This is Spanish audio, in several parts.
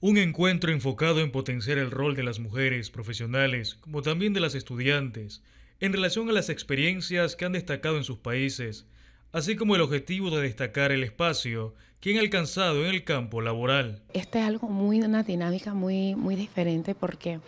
Un encuentro enfocado en potenciar el rol de las mujeres profesionales, como también de las estudiantes, en relación a las experiencias que han destacado en sus países así como el objetivo de destacar el espacio que han alcanzado en el campo laboral. Este es algo muy una dinámica muy muy diferente porque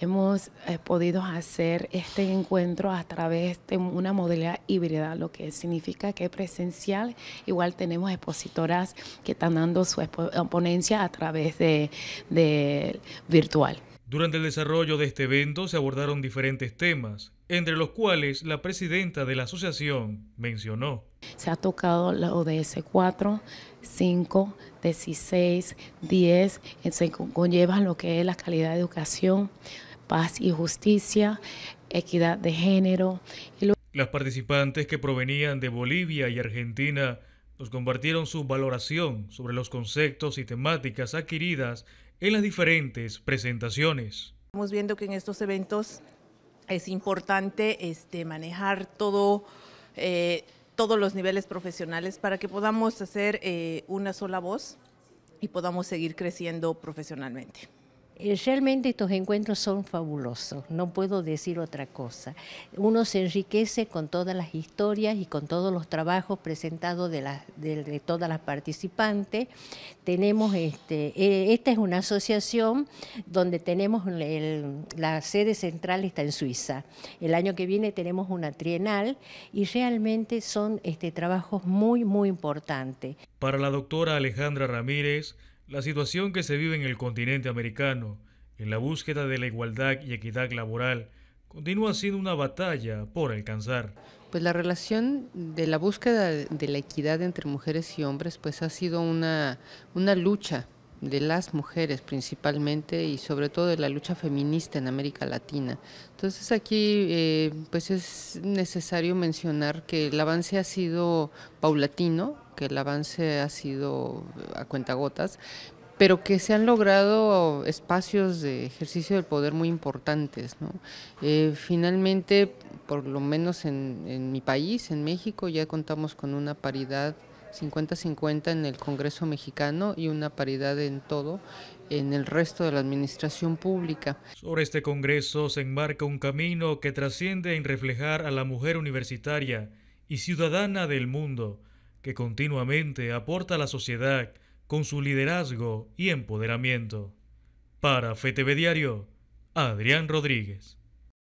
hemos eh, podido hacer este encuentro a través de una modalidad híbrida, lo que significa que presencial. Igual tenemos expositoras que están dando su ponencia a través de, de virtual. Durante el desarrollo de este evento se abordaron diferentes temas, entre los cuales la presidenta de la asociación mencionó. Se ha tocado la ODS 4, 5, 16, 10, se conlleva lo que es la calidad de educación, paz y justicia, equidad de género. Las participantes que provenían de Bolivia y Argentina nos compartieron su valoración sobre los conceptos y temáticas adquiridas en las diferentes presentaciones. Estamos viendo que en estos eventos es importante este, manejar todo, eh, todos los niveles profesionales para que podamos hacer eh, una sola voz y podamos seguir creciendo profesionalmente. Eh, realmente estos encuentros son fabulosos, no puedo decir otra cosa. Uno se enriquece con todas las historias y con todos los trabajos presentados de, todas las participantes. Tenemos este, eh, esta es una asociación donde tenemos la sede central está en Suiza. El año que viene tenemos una trienal y realmente son este, trabajos muy, muy importantes. Para la doctora Alejandra Ramírez, la situación que se vive en el continente americano, en la búsqueda de la igualdad y equidad laboral, continúa siendo una batalla por alcanzar. Pues la relación de la búsqueda de la equidad entre mujeres y hombres pues ha sido una, una lucha de las mujeres principalmente y sobre todo de la lucha feminista en América Latina. Entonces aquí eh, pues es necesario mencionar que el avance ha sido paulatino, que el avance ha sido eh, a cuentagotas, pero que se han logrado espacios de ejercicio del poder muy importantes. Eh, finalmente, por lo menos en, en, mi país, en México, ya contamos con una paridad 50-50 en el Congreso mexicano y una paridad en todo en el resto de la administración pública. Sobre este Congreso se enmarca un camino que trasciende en reflejar a la mujer universitaria y ciudadana del mundo que continuamente aporta a la sociedad con su liderazgo y empoderamiento. Para FTV Diario, Adrián Rodríguez.